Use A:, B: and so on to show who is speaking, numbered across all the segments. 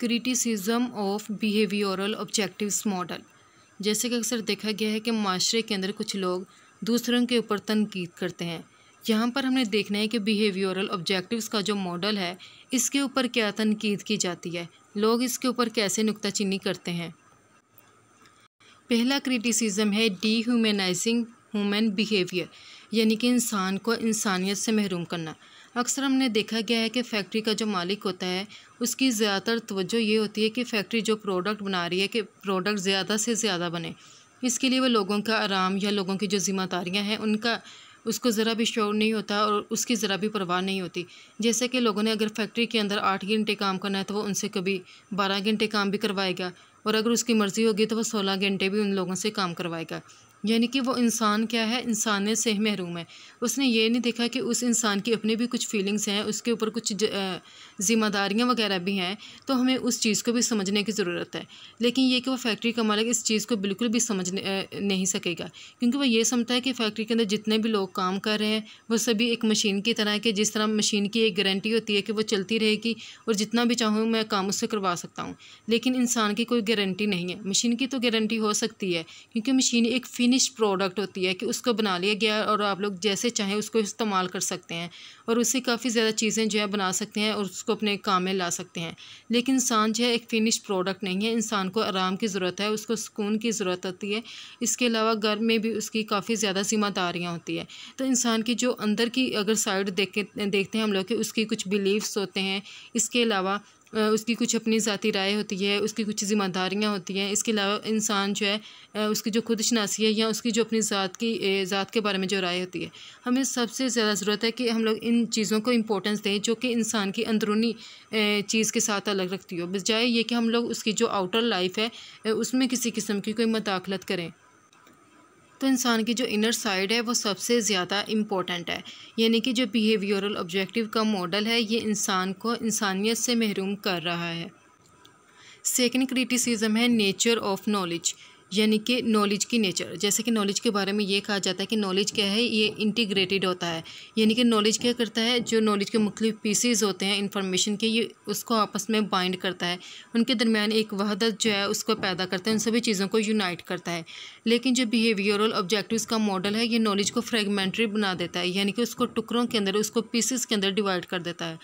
A: criticism of behavioural objectives model जैसे कि अक्सर देखा गया है कि माशरे के अंदर कुछ लोग दूसरों के ऊपर तनकीद करते हैं यहाँ पर हमने देखना है कि बिहेवियरल ऑब्जेक्टिव्स का जो मॉडल है इसके ऊपर क्या तनकीद की जाती है लोग इसके ऊपर कैसे नुकताचीनी करते हैं पहला क्रिटिसिज्म है डीह्यूमनाइजिंग ह्यूमन बिहेवियर यानी कि इंसान को इंसानियत से महरूम करना अक्सर हमने देखा गया है कि फैक्ट्री का जो मालिक होता है उसकी ज़्यादातर तवज्जो ये होती है कि फैक्ट्री जो प्रोडक्ट बना रही है कि प्रोडक्ट ज़्यादा से ज़्यादा बने इसके लिए वो लोगों का आराम या लोगों की जो जिम्मेदारियाँ हैं उनका उसको ज़रा भी शोर नहीं होता और उसकी ज़रा भी परवाह नहीं होती जैसे कि लोगों ने अगर फैक्ट्री के अंदर आठ घंटे काम करना है तो वो उनसे कभी बारह घंटे काम भी करवाएगा और अगर उसकी मर्ज़ी होगी तो वह सोलह घंटे भी उन लोगों से काम करवाएगा यानी कि वो इंसान क्या है इंसानियत से महरूम है उसने ये नहीं देखा कि उस इंसान की अपने भी कुछ फीलिंग्स हैं उसके ऊपर कुछ ज़िम्मेदारियाँ वगैरह भी हैं तो हमें उस चीज़ को भी समझने की ज़रूरत है लेकिन ये कि वो फैक्ट्री का मालिक इस चीज़ को बिल्कुल भी समझ नहीं सकेगा क्योंकि वो ये समझता है कि फैक्ट्री के अंदर जितने भी लोग काम कर रहे हैं वो सभी एक मशीन की तरह है कि जिस तरह मशीन की एक गारंटी होती है कि वो चलती रहेगी और जितना भी चाहूँ मैं काम उससे करवा सकता हूँ लेकिन इंसान की कोई गारंटी नहीं है मशीन की तो गारंटी हो सकती है क्योंकि मशीन एक फिन फिनिश प्रोडक्ट होती है कि उसको बना लिया गया और आप लोग जैसे चाहें उसको इस्तेमाल कर सकते हैं और उससे काफ़ी ज़्यादा चीज़ें जो है बना सकते हैं और उसको अपने काम में ला सकते हैं लेकिन इंसान जो है एक फिनिश प्रोडक्ट नहीं है इंसान को आराम की ज़रूरत है उसको सुकून की ज़रूरत होती है इसके अलावा घर में भी उसकी काफ़ी ज़्यादा जिम्मेदारियाँ होती है तो इंसान की जो अंदर की अगर साइड देखें देखते हैं हम लोग कि उसकी कुछ बिलीव्स होते हैं इसके अलावा उसकी कुछ अपनी ज़ाती राय होती है उसकी कुछ ज़िम्मेदारियाँ होती हैं इसके अलावा इंसान जो है उसकी जो खुद शनासी है या उसकी जो अपनी ज़ात की ज़ात के बारे में जो राय होती है हमें सबसे ज़्यादा ज़रूरत है कि हम लोग इन चीज़ों को इम्पोर्टेंस दें जो कि इंसान की अंदरूनी चीज़ के साथ अलग रखती हो बजाय ये कि हम लोग उसकी जो आउटर लाइफ है उसमें किसी किस्म की कोई मदाखलत करें तो इंसान की जो इनर साइड है वो सबसे ज़्यादा इम्पोर्टेंट है यानी कि जो बिहेवियरल ऑब्जेक्टिव का मॉडल है ये इंसान को इंसानियत से महरूम कर रहा है सेकेंड क्रिटिसिज्म है नेचर ऑफ नॉलेज यानी कि नॉलेज की नेचर जैसे कि नॉलेज के बारे में ये कहा जाता है कि नॉलेज क्या है ये इंटीग्रेटेड होता है यानी कि नॉलेज क्या करता है जो नॉलेज के मुख्तु पीसीज होते हैं इन्फॉर्मेशन के ये उसको आपस में बाइंड करता है उनके दरमियान एक वहदत जो है उसको पैदा करता है उन सभी चीज़ों को यूनाइट करता है लेकिन जो बिहेवियरल ऑब्जेक्टिव का मॉडल है ये नॉलेज को फ्रेगमेंट्री बना देता है यानी कि उसको टुकड़ों के अंदर उसको पीसीज के अंदर डिवाइड कर देता है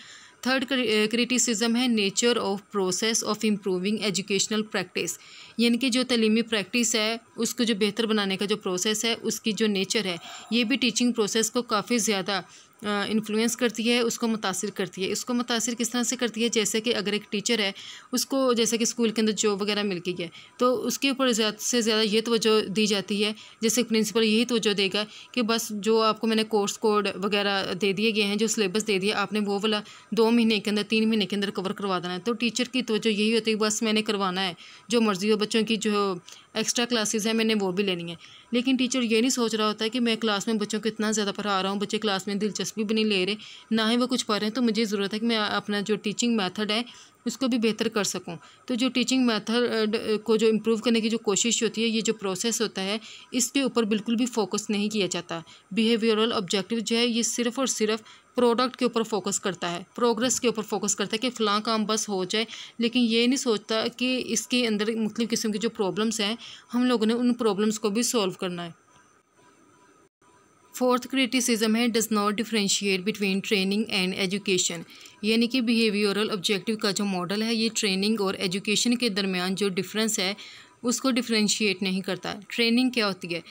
A: थर्ड क्रिटिसिज्म eh, है nature of process of improving educational practice यानी कि जो तलीमी प्रैक्टिस है उसको जो बेहतर बनाने का जो प्रोसेस है उसकी जो नेचर है ये भी टीचिंग प्रोसेस को काफ़ी ज़्यादा इन्फ्लुएंस करती है उसको मुतासर करती है इसको मुतासर किस तरह से करती है जैसे कि अगर एक टीचर है उसको जैसे कि स्कूल के अंदर जॉब वगैरह मिल गई है तो उसके ऊपर ज़्यादा से ज़्यादा ये तोज्जो दी जाती है जैसे प्रिंसिपल यही तोज्जो देगा कि बस जो आपको मैंने कोर्स कोड वगैरह दे दिए गए हैं जो सिलेबस दे दिया आपने वो वाला दो महीने के अंदर तीन महीने के अंदर कवर करवा देना है तो टीचर की तोज्जो यही होती है बस मैंने करवाना है जो मर्ज़ी हो बच्चों की जो एक्स्ट्रा क्लासेस हैं मैंने वो भी लेनी है लेकिन टीचर ये नहीं सोच रहा होता है कि मैं क्लास में बच्चों को इतना ज़्यादा पढ़ा रहा हूँ बच्चे क्लास में दिलचस्पी भी नहीं ले रहे ना ही वो कुछ पढ़ रहे हैं तो मुझे ज़रूरत है कि मैं अपना जो टीचिंग मैथड है उसको भी बेहतर कर सकूँ तो जो टीचिंग मैथड को जो इम्प्रूव करने की जो कोशिश होती है ये जो प्रोसेस होता है इसके ऊपर बिल्कुल भी फोकस नहीं किया जाता बिहेवियरल ऑब्जेक्टिव जो है ये सिर्फ़ और सिर्फ प्रोडक्ट के ऊपर फोकस करता है प्रोग्रेस के ऊपर फोकस करता है कि फ़लाँ काम बस हो जाए लेकिन ये नहीं सोचता कि इसके अंदर मुख्तु मतलब किस्म की जो प्रॉब्लम्स हैं हम लोगों ने उन प्रॉब्लम्स को भी सॉल्व करना है फोर्थ क्रिटिसिज्म है does not differentiate between training and education यानी कि बिहेवियरल ऑब्जेक्टिव का जो मॉडल है ये ट्रेनिंग और एजुकेशन के दरमियान जो डिफरेंस है उसको डिफ्रेंशिएट नहीं करता ट्रेनिंग क्या होती है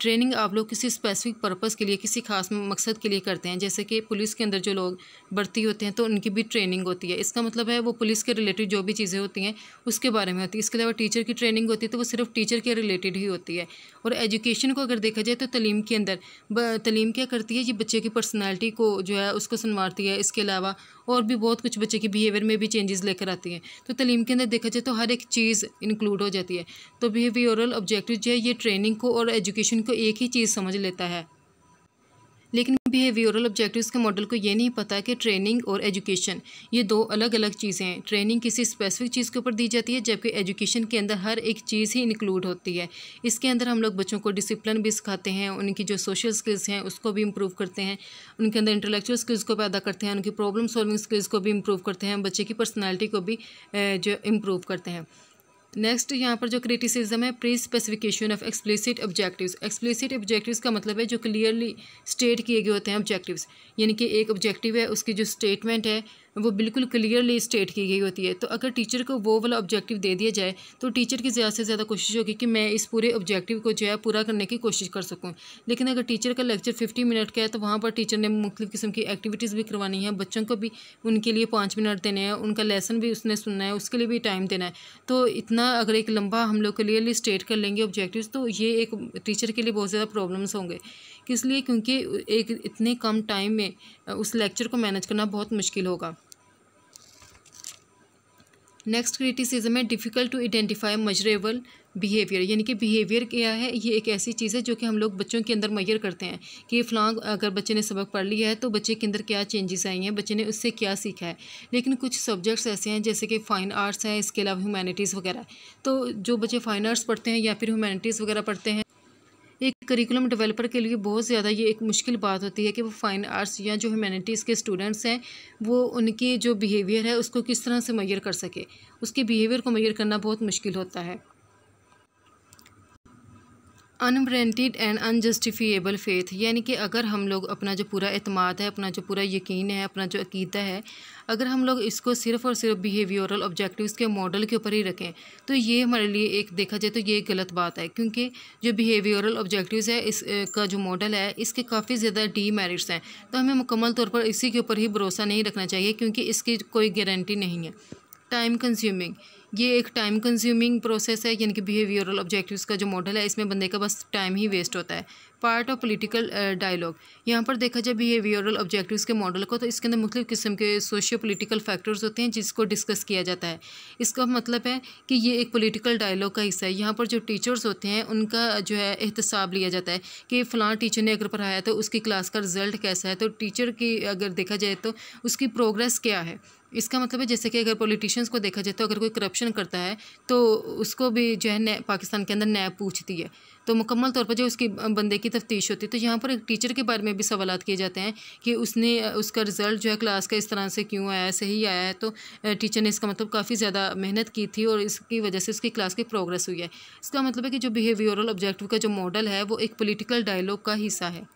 A: ट्रेनिंग आप लोग किसी स्पेसिफिक पर्पज़ के लिए किसी खास मकसद के लिए करते हैं जैसे कि पुलिस के अंदर जो लोग बढ़ती होते हैं तो उनकी भी ट्रेनिंग होती है इसका मतलब है वो पुलिस के रिलेटेड जो भी चीज़ें होती हैं उसके बारे में होती है इसके अलावा टीचर की ट्रेनिंग होती है तो वो सिर्फ टीचर के रिलेटेड ही होती है और एजुकेशन को अगर देखा जाए तो तलीम के अंदर तलीम क्या करती है ये बच्चे की पर्सनैलिटी को जो है उसको सुनवारती है इसके अलावा और भी बहुत कुछ बच्चे के बिहेवियर में भी चेंजेस लेकर आती हैं तो तलीम के अंदर देखा जाए तो हर एक चीज़ इंक्लूड हो जाती है तो बिहेवियरल ऑब्जेक्टिव जो है ये ट्रेनिंग को और एजुकेशन को एक ही चीज़ समझ लेता है लेकिन बिहेवियरल ऑब्जेक्टिव्स के मॉडल को ये नहीं पता कि ट्रेनिंग और एजुकेशन ये दो अलग अलग चीज़ें हैं ट्रेनिंग किसी स्पेसिफिक चीज़ के ऊपर दी जाती है जबकि एजुकेशन के अंदर हर एक चीज़ ही इंक्लूड होती है इसके अंदर हम लोग बच्चों को डिसिप्लिन भी सिखाते हैं उनकी जो सोशल स्किल्स हैं उसको भी इम्प्रूव करते हैं उनके अंदर इंटलेक्चुअल स्किल्स को पैदा करते हैं उनकी प्रॉब्लम सॉल्विंग स्किल्स को भी इम्प्रूव करते हैं बच्चे की पर्सनैलिटी को भी जो इम्प्रूव करते हैं नेक्स्ट यहाँ पर जो क्रिटिसिज्म है pre specification of explicit objectives explicit objectives का मतलब है जो क्लियरली स्टेट किए गए होते हैं ऑब्जेक्टिव्स यानी कि एक ऑब्जेक्टिव है उसकी जो स्टेटमेंट है वो बिल्कुल क्लियरली स्टेट की गई होती है तो अगर टीचर को वो वाला ऑब्जेक्टिव दे दिया जाए तो टीचर की ज़्यादा से ज़्यादा कोशिश होगी कि मैं इस पूरे ऑब्जेक्टिव को जो है पूरा करने की कोशिश कर सकूँ लेकिन अगर टीचर का लेक्चर फिफ्टी मिनट का है तो वहाँ पर टीचर ने मुख्तु किस्म की एक्टिविटीज़ भी करवानी है बच्चों को भी उनके लिए पाँच मिनट देने हैं उनका लेसन भी उसने सुनना है उसके लिए भी टाइम देना है तो इतना अगर एक लंबा हम लोग क्लियरली स्टेट कर लेंगे ऑब्जेक्टिव तो ये एक टीचर के लिए बहुत ज़्यादा प्रॉब्लम्स होंगे किस लिए क्योंकि एक इतने कम टाइम में उस लेक्चर को मैनेज करना बहुत मुश्किल होगा नेक्स्ट क्रिटिसिज्म है difficult to identify measurable behaviour यानी कि बिहेवियर क्या है ये एक ऐसी चीज़ है जो कि हम लोग बच्चों के अंदर मैयर करते हैं कि फ्लॉग अगर बच्चे ने सबक पढ़ लिया है तो बच्चे के अंदर क्या चेंजेस आई हैं बच्चे ने उससे क्या सीखा है लेकिन कुछ सब्जेक्ट्स ऐसे हैं जैसे कि फ़ाइन आर्ट्स हैं इसके अलावा ह्यूमैनिटीज़ वगैरह तो जो बच्चे फ़ाइन आर्ट्स पढ़ते हैं या फिर ह्यूमैनिटीज़ वगैरह पढ़ते हैं एक करिकुलम डेवलपर के लिए बहुत ज़्यादा ये एक मुश्किल बात होती है कि वो फ़ाइन आर्ट्स या जो ह्यूमैनिटीज़ के स्टूडेंट्स हैं वो उनके जो बिहेवियर है उसको किस तरह से मैयर कर सके उसके बिहेवियर को मैयर करना बहुत मुश्किल होता है अनवरेंटिड एंड अनजस्टिफिएबल फेथ यानी कि अगर हम लोग अपना जो पूरा अतमाद है अपना जो पूरा यकीन है अपना जो अकीदा है अगर हम लोग इसको सिर्फ और सिर्फ बिहेवियरल ऑब्जेक्टिव्स के मॉडल के ऊपर ही रखें तो ये हमारे लिए एक देखा जाए तो ये गलत बात है क्योंकि जो बिहेवियरल ऑब्जेक्टिव्स है इस का जो मॉडल है इसके काफ़ी ज़्यादा डी मेरिट्स हैं तो हमें मुकम्मल तौर पर इसी के ऊपर ही भरोसा नहीं रखना चाहिए क्योंकि इसकी कोई गारंटी नहीं है टाइम कंज्यूमिंग ये एक टाइम कंज्यूमिंग प्रोसेस है यानी कि बिहेवियरल ऑब्जेक्टिव्स का जो मॉडल है इसमें बंदे का बस टाइम ही वेस्ट होता है पार्ट ऑफ पोलिटिकल डायलॉग यहाँ पर देखा जाए बिहेवियरल ऑब्जेक्टिव्स के मॉडल को तो इसके अंदर मुख्त किस्म के सोशियो पोलिटिकल फैक्टर्स होते हैं जिसको डिस्कस किया जाता है इसका मतलब है कि ये एक पोलिटिकल डायलॉग का हिस्सा है यहाँ पर जो टीचर्स होते हैं उनका जो है एहतसाब लिया जाता है कि फ़लाँ टीचर ने अगर पढ़ाया तो उसकी क्लास का रिजल्ट कैसा है तो टीचर की अगर देखा जाए तो उसकी प्रोग्रेस क्या है इसका मतलब है जैसे कि अगर पॉलिटिशियंस को देखा जाए तो अगर कोई करप्शन करता है तो उसको भी जो है पाकिस्तान के अंदर नैब पूछती है तो मुकम्मल तौर पर जो उसके बंदे की तफ्तीश होती है तो यहाँ पर एक टीचर के बारे में भी सवाल किए जाते हैं कि उसने उसका रिज़ल्ट जो है क्लास का इस तरह से क्यों आया सही आया है तो टीचर ने इसका मतलब काफ़ी ज़्यादा मेहनत की थी और इसकी वजह से उसकी क्लास की प्रोग्रेस हुई है इसका मतलब है कि जो बिहेवियरल ऑब्जेक्टिव का जो मॉडल है वो एक पोलिटिकल डायलॉग का हिस्सा है